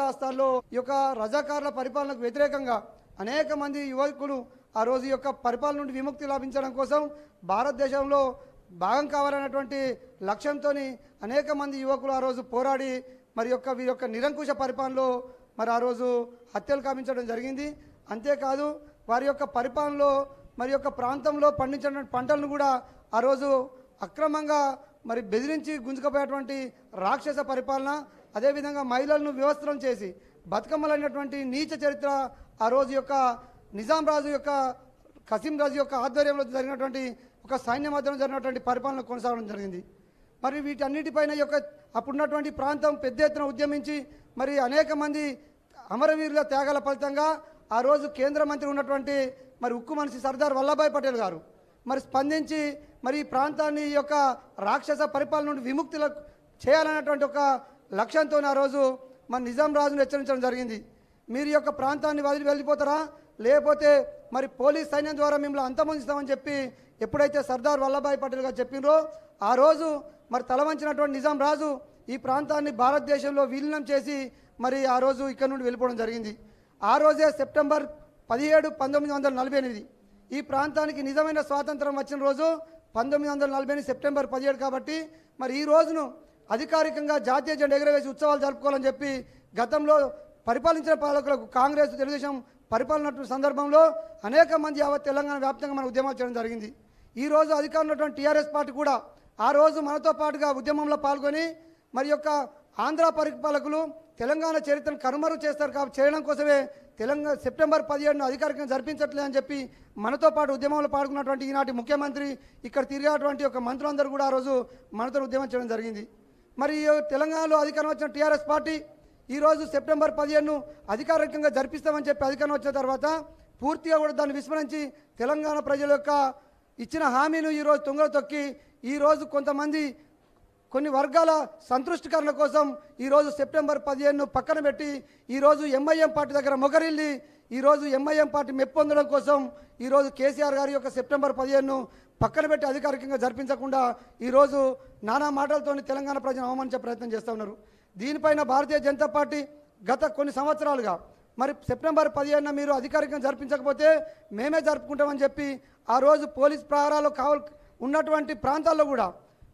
రాష్ట్రాల్లో ఈ యొక్క రజాకారుల పరిపాలనకు వ్యతిరేకంగా అనేక మంది యువకులు ఆ రోజు యొక్క పరిపాలన నుండి విముక్తి లాభించడం కోసం భారతదేశంలో భాగం కావాలన్నటువంటి లక్ష్యంతో అనేక మంది యువకులు ఆ రోజు పోరాడి మరి యొక్క వీరి యొక్క నిరంకుశ పరిపాలనలో మరి ఆ రోజు హత్యలు కామించడం జరిగింది అంతేకాదు వారి యొక్క పరిపాలనలో మరి యొక్క ప్రాంతంలో పండించిన పంటలను కూడా ఆ రోజు అక్రమంగా మరి బెదిరించి గుంజుకపోయేటువంటి రాక్షస పరిపాలన అదేవిధంగా మహిళలను వివస్త్రం చేసి బతుకమ్మలైనటువంటి నీచ చరిత్ర ఆ రోజు యొక్క నిజాం రాజు యొక్క కసీం రాజు యొక్క ఆధ్వర్యంలో జరిగినటువంటి ఒక సైన్య మధ్యలో జరిగినటువంటి పరిపాలన కొనసాగడం జరిగింది మరి వీటన్నిటిపైన యొక్క అప్పుడున్నటువంటి ప్రాంతం పెద్ద ఎత్తున ఉద్యమించి మరి అనేక మంది అమరవీరుల త్యాగాల ఫలితంగా ఆ రోజు కేంద్ర మంత్రి ఉన్నటువంటి మరి ఉక్కు మనిషి సర్దార్ వల్లభాయ్ పటేల్ గారు మరి స్పందించి మరి ఈ ప్రాంతాన్ని యొక్క రాక్షస పరిపాలన నుండి విముక్తులు చేయాలన్నటువంటి ఒక లక్ష్యంతో ఆ రోజు మన నిజాం రాజును హెచ్చరించడం జరిగింది మీరు యొక్క ప్రాంతాన్ని వదిలి వెళ్ళిపోతారా లేకపోతే మరి పోలీస్ సైన్యం ద్వారా మిమ్మల్ని అంతమందిస్తామని చెప్పి ఎప్పుడైతే సర్దార్ వల్లభాయ్ పటేల్ గారు చెప్పినరో ఆ రోజు మరి తలవంచినటువంటి నిజాం రాజు ఈ ప్రాంతాన్ని భారతదేశంలో విలీనం చేసి మరి ఆ రోజు ఇక్కడ నుండి వెళ్ళిపోవడం జరిగింది ఆ రోజే సెప్టెంబర్ పదిహేడు పంతొమ్మిది వందల నలభై ఎనిమిది ఈ ప్రాంతానికి నిజమైన స్వాతంత్రం వచ్చిన రోజు పంతొమ్మిది వందల నలభై సెప్టెంబర్ పదిహేడు కాబట్టి మరి ఈ రోజును అధికారికంగా జాతీయ జెండా ఎగురవేసి ఉత్సవాలు జరుపుకోవాలని చెప్పి గతంలో పరిపాలించిన పాలకులకు కాంగ్రెస్ తెలుగుదేశం పరిపాలన సందర్భంలో అనేక మంది యావత్ తెలంగాణ వ్యాప్తంగా మన ఉద్యమాలు చేయడం జరిగింది ఈరోజు అధికారంలో ఉన్నటువంటి టీఆర్ఎస్ పార్టీ కూడా ఆ రోజు మనతో పాటుగా ఉద్యమంలో పాల్గొని మరి యొక్క ఆంధ్ర పరిపాలకులు తెలంగాణ చరిత్రను కనుమరు చేస్తారు కాబట్టి చేయడం కోసమే తెలంగాణ సెప్టెంబర్ పదిహేడును అధికారికంగా జరిపించట్లేదని అని చెప్పి మనతో పాటు ఉద్యమంలో పాల్గొన్నటువంటి ఈనాటి ముఖ్యమంత్రి ఇక్కడ తిరిగినటువంటి ఒక మంత్రులందరూ కూడా ఆ రోజు మనతో ఉద్యమం చేయడం జరిగింది మరి తెలంగాణలో అధికారం వచ్చిన టీఆర్ఎస్ పార్టీ ఈరోజు సెప్టెంబర్ పదిహేను అధికారికంగా జరిపిస్తామని చెప్పి అధికారం వచ్చిన తర్వాత పూర్తిగా కూడా దాన్ని విస్మరించి తెలంగాణ ప్రజల యొక్క ఇచ్చిన హామీను ఈరోజు తుంగలు తొక్కి ఈరోజు కొంతమంది కొన్ని వర్గాల సంతృష్టికరణ కోసం ఈరోజు సెప్టెంబర్ పదిహేను పక్కన పెట్టి ఈరోజు ఎంఐఎం పార్టీ దగ్గర మొగరిల్లి ఈరోజు ఎంఐఎం పార్టీ మెప్పొందడం కోసం ఈరోజు కేసీఆర్ గారి యొక్క సెప్టెంబర్ పదిహేను పక్కన పెట్టి అధికారికంగా జరిపించకుండా ఈరోజు నానా మాటలతోని తెలంగాణ ప్రజలను అవమానించే ప్రయత్నం చేస్తూ ఉన్నారు దీనిపైన భారతీయ జనతా పార్టీ గత కొన్ని సంవత్సరాలుగా మరి సెప్టెంబర్ పదిహేనున మీరు అధికారికంగా జరిపించకపోతే మేమే జరుపుకుంటామని చెప్పి ఆ రోజు పోలీస్ ప్రహారాలు కావల్ ఉన్నటువంటి ప్రాంతాల్లో కూడా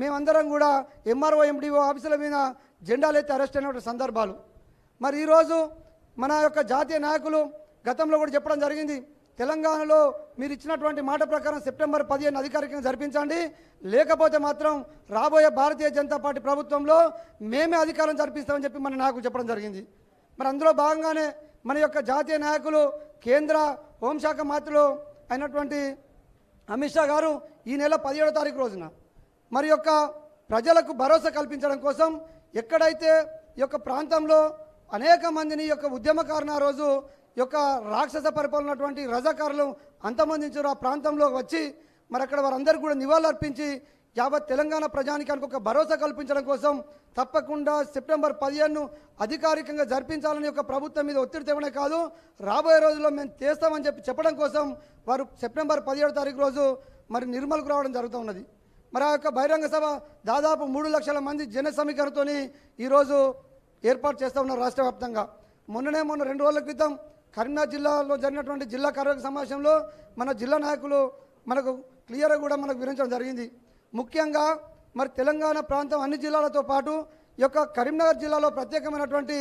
మేమందరం కూడా ఎంఆర్ఓ ఎండిఓ ఆఫీసుల మీద జెండాలు ఎత్తి అరెస్ట్ అయినటువంటి సందర్భాలు మరి ఈరోజు మన యొక్క జాతీయ నాయకులు గతంలో కూడా చెప్పడం జరిగింది తెలంగాణలో మీరు ఇచ్చినటువంటి మాట ప్రకారం సెప్టెంబర్ పదిహేను అధికారికంగా జరిపించండి లేకపోతే మాత్రం రాబోయే భారతీయ జనతా పార్టీ ప్రభుత్వంలో మేమే అధికారం జరిపిస్తామని చెప్పి మన నాయకులు చెప్పడం జరిగింది మరి అందులో భాగంగానే మన యొక్క జాతీయ నాయకులు కేంద్ర హోంశాఖ మంత్రులు అయినటువంటి అమిత్ షా గారు ఈ నెల పదిహేడో తారీఖు రోజున మరి యొక్క ప్రజలకు భరోసా కల్పించడం కోసం ఎక్కడైతే ఈ యొక్క ప్రాంతంలో అనేక మందిని యొక్క ఉద్యమకారుని ఆ రోజు యొక్క రాక్షస పరిపాలనటువంటి రజాకారులు అంతమందించారు ఆ ప్రాంతంలో వచ్చి మరి అక్కడ వారందరికీ కూడా నివాళులర్పించి యావత్ తెలంగాణ ప్రజానికానికి ఒక భరోసా కల్పించడం కోసం తప్పకుండా సెప్టెంబర్ పదిహేను అధికారికంగా జరిపించాలని యొక్క ప్రభుత్వం మీద ఒత్తిడి తేవడమే కాదు రాబోయే రోజుల్లో మేము చేస్తామని చెప్పి చెప్పడం కోసం వారు సెప్టెంబర్ పదిహేడు తారీఖు రోజు మరి నిర్మలకు రావడం జరుగుతూ ఉన్నది మరి ఆ యొక్క బహిరంగ సభ దాదాపు మూడు లక్షల మంది జన సమీకరణతో ఈరోజు ఏర్పాటు చేస్తూ ఉన్నారు రాష్ట్ర వ్యాప్తంగా మొన్ననే మొన్న రెండు రోజుల క్రితం కరీంనగర్ జిల్లాలో జరిగినటువంటి జిల్లా కార్యవర్గ సమావేశంలో మన జిల్లా నాయకులు మనకు క్లియర్గా కూడా మనకు వివరించడం జరిగింది ముఖ్యంగా మరి తెలంగాణ ప్రాంతం అన్ని జిల్లాలతో పాటు ఈ యొక్క కరీంనగర్ జిల్లాలో ప్రత్యేకమైనటువంటి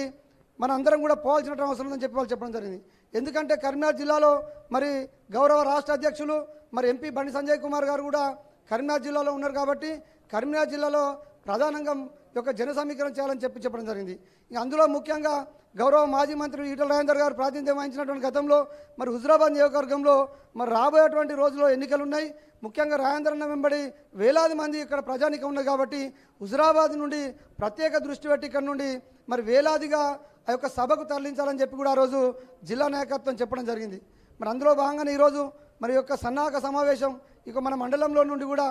మన అందరం కూడా పోవాల్సిన అవసరం ఉందని చెప్పి వాళ్ళు చెప్పడం జరిగింది ఎందుకంటే కరీంనగర్ జిల్లాలో మరి గౌరవ రాష్ట్ర అధ్యక్షులు మరి ఎంపీ బండి సంజయ్ కుమార్ గారు కూడా కరీంనగర్ జిల్లాలో ఉన్నారు కాబట్టి కరీంనగర్ జిల్లాలో ప్రధానంగా యొక్క జన సమీకరణ చేయాలని చెప్పి చెప్పడం జరిగింది అందులో ముఖ్యంగా గౌరవ మాజీ మంత్రి ఈటల రాజేందర్ గారు ప్రాతినిధ్యం వహించినటువంటి గతంలో మరి హుజరాబాద్ నియోజకవర్గంలో మరి రాబోయేటువంటి రోజుల్లో ఎన్నికలు ఉన్నాయి ముఖ్యంగా రాజేంద్రన్న వెంబడి వేలాది మంది ఇక్కడ ప్రజానికం ఉన్నాయి కాబట్టి హుజరాబాద్ నుండి ప్రత్యేక దృష్టి పెట్టి ఇక్కడ నుండి మరి వేలాదిగా ఆ యొక్క సభకు తరలించాలని చెప్పి కూడా ఆ రోజు జిల్లా నాయకత్వం చెప్పడం జరిగింది మరి అందులో భాగంగానే ఈరోజు మరి యొక్క సన్నాహక సమావేశం ఇక మన మండలంలో నుండి కూడా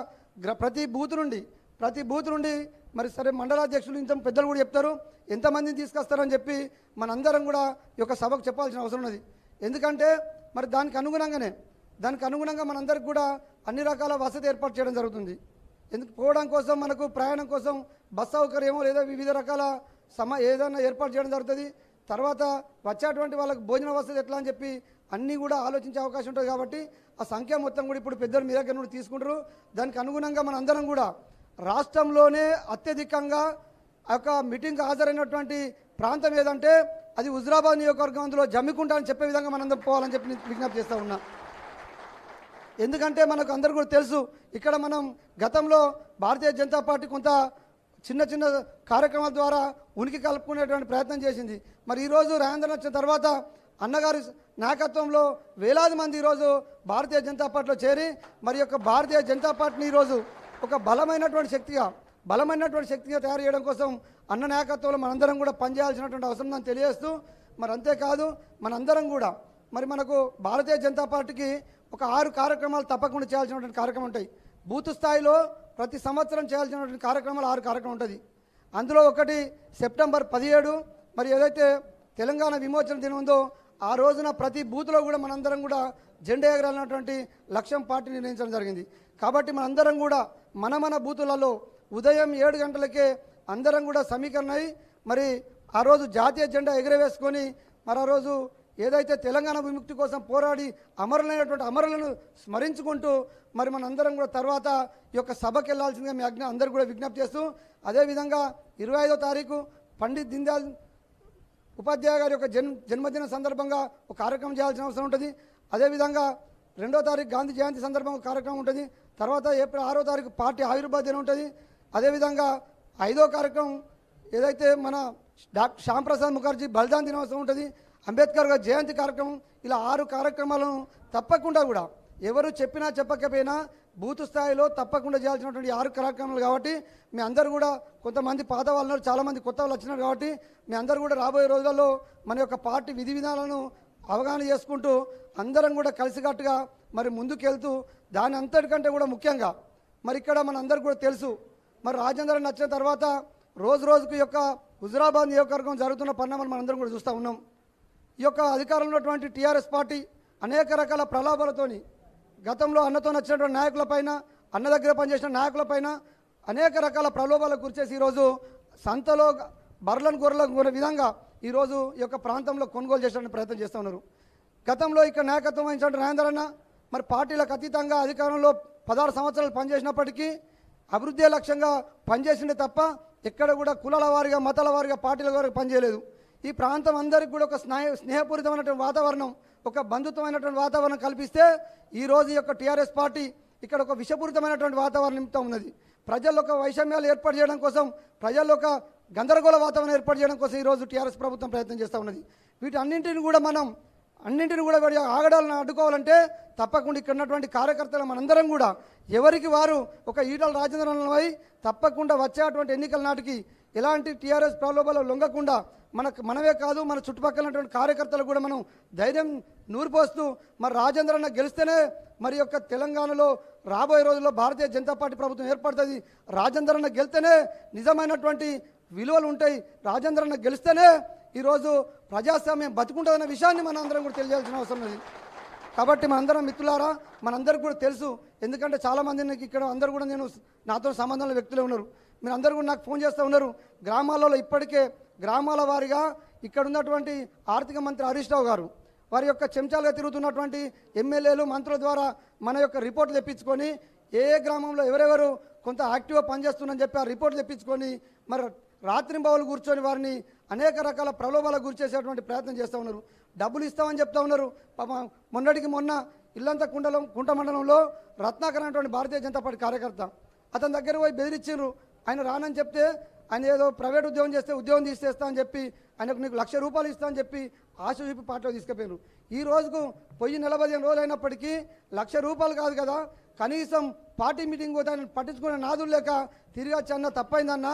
ప్రతి బూత్ నుండి ప్రతి బూత్ నుండి మరి సరే మండలాధ్యక్షులు ఇంత పెద్దలు కూడా చెప్తారు ఎంతమందిని తీసుకొస్తారని చెప్పి మనందరం కూడా ఈ యొక్క సభకు చెప్పాల్సిన అవసరం ఉన్నది ఎందుకంటే మరి దానికి అనుగుణంగానే దానికి అనుగుణంగా మనందరికి కూడా అన్ని రకాల వసతి ఏర్పాటు చేయడం జరుగుతుంది ఎందుకు పోవడం కోసం మనకు ప్రయాణం కోసం బస్ సౌకర్యమో లేదా వివిధ రకాల సమ ఏదైనా ఏర్పాటు చేయడం జరుగుతుంది తర్వాత వచ్చేటువంటి వాళ్ళకు భోజన వసతి ఎట్లా అని చెప్పి అన్నీ కూడా ఆలోచించే అవకాశం ఉంటుంది కాబట్టి ఆ సంఖ్య మొత్తం కూడా ఇప్పుడు పెద్దలు మీ దగ్గర నుండి తీసుకుంటారు దానికి అనుగుణంగా మన అందరం కూడా రాష్ట్రంలోనే అత్యధికంగా ఒక మీటింగ్ హాజరైనటువంటి ప్రాంతం ఏదంటే అది హుజరాబాద్ అందులో జమ్మికుంటా అని చెప్పే విధంగా మనందరం పోవాలని చెప్పి విజ్ఞప్తి చేస్తూ ఉన్నా ఎందుకంటే మనకు అందరు కూడా తెలుసు ఇక్కడ మనం గతంలో భారతీయ జనతా పార్టీ కొంత చిన్న చిన్న కార్యక్రమాల ద్వారా ఉనికి కలుపుకునేటువంటి ప్రయత్నం చేసింది మరి ఈరోజు రాజేంద్రన్ వచ్చిన తర్వాత అన్నగారి నాయకత్వంలో వేలాది మంది ఈరోజు భారతీయ జనతా పార్టీలో చేరి మరి యొక్క భారతీయ జనతా పార్టీని ఈరోజు ఒక బలమైనటువంటి శక్తిగా బలమైనటువంటి శక్తిగా తయారు చేయడం కోసం అన్న నాయకత్వంలో మనందరం కూడా పనిచేయాల్సినటువంటి అవసరం అని తెలియజేస్తూ మరి అంతేకాదు మనందరం కూడా మరి మనకు భారతీయ జనతా పార్టీకి ఒక ఆరు కార్యక్రమాలు తప్పకుండా చేయాల్సినటువంటి కార్యక్రమం ఉంటాయి బూత్ స్థాయిలో ప్రతి సంవత్సరం చేయాల్సినటువంటి కార్యక్రమాలు ఆరు కార్యక్రమం ఉంటుంది అందులో ఒకటి సెప్టెంబర్ పదిహేడు మరి ఏదైతే తెలంగాణ విమోచన దినం ఉందో ఆ రోజున ప్రతి బూత్లో కూడా మనందరం కూడా జెండా ఎగరాలన్నటువంటి లక్ష్యం పార్టీ నిర్ణయించడం జరిగింది కాబట్టి మనందరం కూడా మన మన బూతులలో ఉదయం ఏడు గంటలకే అందరం కూడా సమీకరణ అయి మరి ఆ రోజు జాతీయ జెండా ఎగురవేసుకొని మరి ఆ రోజు ఏదైతే తెలంగాణ విముక్తి కోసం పోరాడి అమరులైనటువంటి అమరులను స్మరించుకుంటూ మరి మనందరం కూడా తర్వాత ఈ యొక్క సభకి వెళ్లాల్సిందిగా మీ అజ్ఞ అందరూ కూడా విజ్ఞప్తి చేస్తూ అదేవిధంగా ఇరవై ఐదో తారీఖు పండిత్ దీన్దయాల్ ఉపాధ్యాయ గారి యొక్క జన్మ జన్మదిన సందర్భంగా ఒక కార్యక్రమం చేయాల్సిన అవసరం ఉంటుంది అదేవిధంగా రెండో తారీఖు గాంధీ జయంతి సందర్భంగా కార్యక్రమం ఉంటుంది తర్వాత ఏప్రిల్ ఆరో తారీఖు పార్టీ ఆవిర్భావ దినం ఉంటుంది అదేవిధంగా ఐదో కార్యక్రమం ఏదైతే మన డాక్టర్ శ్యాంప్రసాద్ ముఖర్జీ బలిదాన్ దినోత్సవం ఉంటుంది అంబేద్కర్ గారి జయంతి కార్యక్రమం ఇలా ఆరు కార్యక్రమాలను తప్పకుండా కూడా ఎవరు చెప్పినా చెప్పకపోయినా బూత్ స్థాయిలో తప్పకుండా చేయాల్సినటువంటి ఆరు కార్యక్రమాలు కాబట్టి మీ అందరూ కూడా కొంతమంది పాత వాళ్ళు చాలామంది కొత్త వాళ్ళు వచ్చినారు కాబట్టి మీ అందరూ కూడా రాబోయే రోజుల్లో మన యొక్క పార్టీ విధి విధానాలను అవగాహన చేసుకుంటూ అందరం కూడా కలిసికట్టుగా మరి ముందుకెళ్తూ దాని అంతటికంటే కూడా ముఖ్యంగా మరి ఇక్కడ మన కూడా తెలుసు మరి రాజేంద్రన్ నచ్చిన తర్వాత రోజు రోజుకు యొక్క హుజరాబాద్ నియోజకవర్గం జరుగుతున్న పరిణామాలు మనందరం కూడా చూస్తూ ఉన్నాం ఈ యొక్క అధికారంలో ఉన్నటువంటి టీఆర్ఎస్ పార్టీ అనేక రకాల ప్రలాభాలతోని గతంలో అన్నతో నచ్చినటువంటి నాయకులపైన అన్న దగ్గర పనిచేసిన నాయకులపైన అనేక రకాల ప్రలోభాలకు గురిచేసి ఈరోజు సంతలో బర్లను గొర్రెలకు కొనే విధంగా ఈరోజు ఈ యొక్క ప్రాంతంలో కొనుగోలు చేసడానికి ప్రయత్నం చేస్తూ ఉన్నారు గతంలో ఇక్కడ నాయకత్వం వహించిన నరేంద్రన్న మరి పార్టీలకు అతీతంగా అధికారంలో పదహారు సంవత్సరాలు పనిచేసినప్పటికీ అభివృద్ధి లక్ష్యంగా పనిచేసిండే తప్ప ఎక్కడ కూడా కులాల వారిగా మతాల వారిగా పార్టీల వారికి పనిచేయలేదు ఈ ప్రాంతం అందరికీ కూడా ఒక స్నేహ స్నేహపూరితమైనటువంటి వాతావరణం ఒక బంధుత్వమైనటువంటి వాతావరణం కల్పిస్తే ఈరోజు ఈ యొక్క టీఆర్ఎస్ పార్టీ ఇక్కడ ఒక విషపూరితమైనటువంటి వాతావరణం ఉన్నది ప్రజల్లో ఒక వైషమ్యాలు ఏర్పాటు చేయడం కోసం ప్రజల్లో ఒక గందరగోళ వాతావరణం ఏర్పాటు చేయడం కోసం ఈరోజు టీఆర్ఎస్ ప్రభుత్వం ప్రయత్నం చేస్తూ ఉన్నది వీటన్నింటిని కూడా మనం అన్నింటిని కూడా వాడి ఆగడాలను అడ్డుకోవాలంటే తప్పకుండా ఇక్కడ ఉన్నటువంటి కార్యకర్తలు మనందరం కూడా ఎవరికి వారు ఒక ఈటల అయి తప్పకుండా వచ్చేటువంటి ఎన్నికల నాటికి ఎలాంటి టీఆర్ఎస్ ప్రలోభాలు లొంగకుండా మనకు మనమే కాదు మన చుట్టుపక్కల ఉన్నటువంటి కార్యకర్తలు కూడా మనం ధైర్యం నూరిపోస్తూ మరి రాజేంద్రన్న గెలిస్తేనే మరి యొక్క తెలంగాణలో రాబోయే రోజుల్లో భారతీయ జనతా పార్టీ ప్రభుత్వం ఏర్పడుతుంది రాజేంద్ర అన్న గెలిస్తేనే నిజమైనటువంటి విలువలు ఉంటాయి రాజేంద్ర అన్న గెలిస్తేనే ఈరోజు ప్రజాస్వామ్యం బతుకుంటుందన్న విషయాన్ని మనం అందరం కూడా తెలియాల్సిన అవసరం ఉంది కాబట్టి మనందరం మిత్రులారా మనందరికి కూడా తెలుసు ఎందుకంటే చాలామంది నాకు ఇక్కడ అందరు కూడా నేను నాతో సంబంధంలో వ్యక్తులే ఉన్నారు మీరు అందరు కూడా నాకు ఫోన్ చేస్తూ ఉన్నారు గ్రామాలలో ఇప్పటికే గ్రామాల వారిగా ఇక్కడ ఉన్నటువంటి ఆర్థిక మంత్రి హరీష్ రావు గారు వారి యొక్క చెంచాలుగా తిరుగుతున్నటువంటి ఎమ్మెల్యేలు మంత్రుల ద్వారా మన యొక్క రిపోర్ట్లు తెప్పించుకొని ఏ ఏ గ్రామంలో ఎవరెవరు కొంత యాక్టివ్గా పనిచేస్తుందని చెప్పి ఆ రిపోర్ట్లు తెప్పించుకొని మరి రాత్రింబావులు కూర్చొని వారిని అనేక రకాల ప్రలోభాలకు గురిచేసేటువంటి ప్రయత్నం చేస్తూ ఉన్నారు డబ్బులు ఇస్తామని చెప్తా ఉన్నారు పాప మొన్నటికి మొన్న ఇల్లంత కుండలం కుంట మండలంలో రత్నాకర్ అనేటువంటి భారతీయ జనతా పార్టీ కార్యకర్త అతని దగ్గర పోయి బెదిరించారు ఆయన రానని చెప్తే ఆయన ఏదో ప్రైవేట్ ఉద్యోగం చేస్తే ఉద్యోగం తీసేస్తా అని చెప్పి ఆయనకు నీకు లక్ష రూపాయలు ఇస్తా అని చెప్పి ఆశ చూపి పార్టీలో తీసుకుపోయారు ఈ రోజుకు పొయ్యి నెల పదిహేను రోజులు అయినప్పటికీ లక్ష రూపాయలు కాదు కదా కనీసం పార్టీ మీటింగ్ పోతే ఆయన పట్టించుకునే నాదులు లేక తిరిగి వచ్చన్న తప్పైందన్న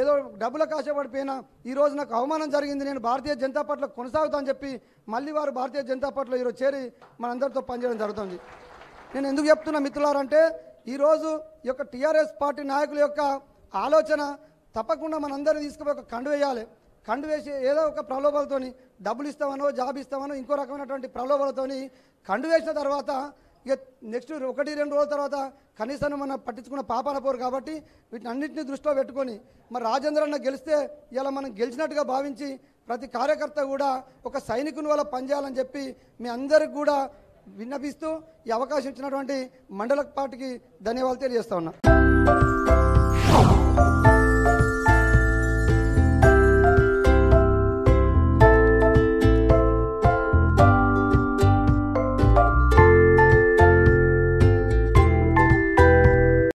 ఏదో కాసే కాశపడిపోయినా ఈరోజు నాకు అవమానం జరిగింది నేను భారతీయ జనతా పార్టీలో కొనసాగుతా అని చెప్పి మళ్ళీ వారు భారతీయ జనతా పార్టీలో ఈరోజు చేరి మనందరితో పనిచేయడం జరుగుతుంది నేను ఎందుకు చెప్తున్నా మిత్రులారంటే ఈరోజు ఈ యొక్క టీఆర్ఎస్ పార్టీ నాయకుల యొక్క ఆలోచన తప్పకుండా మనందరూ తీసుకుపోయి ఒక కండు వేయాలి కండు వేసి ఏదో ఒక ప్రలోభాలతోని డబ్బులు ఇస్తామనో జాబ్ ఇస్తామనో ఇంకో రకమైనటువంటి ప్రలోభాలతోని కండు వేసిన తర్వాత ఇక నెక్స్ట్ ఒకటి రెండు రోజుల తర్వాత కనీసం మనం పట్టించుకున్న పాపాల పోరు కాబట్టి వీటిని అన్నింటినీ దృష్టిలో పెట్టుకొని మరి రాజేంద్ర అన్న గెలిస్తే ఇలా మనం గెలిచినట్టుగా భావించి ప్రతి కార్యకర్త కూడా ఒక సైనికుని వల్ల పనిచేయాలని చెప్పి మీ అందరికి కూడా విన్నపిస్తూ ఈ అవకాశం ఇచ్చినటువంటి మండల పార్టీకి ధన్యవాదాలు తెలియజేస్తా ఉన్నా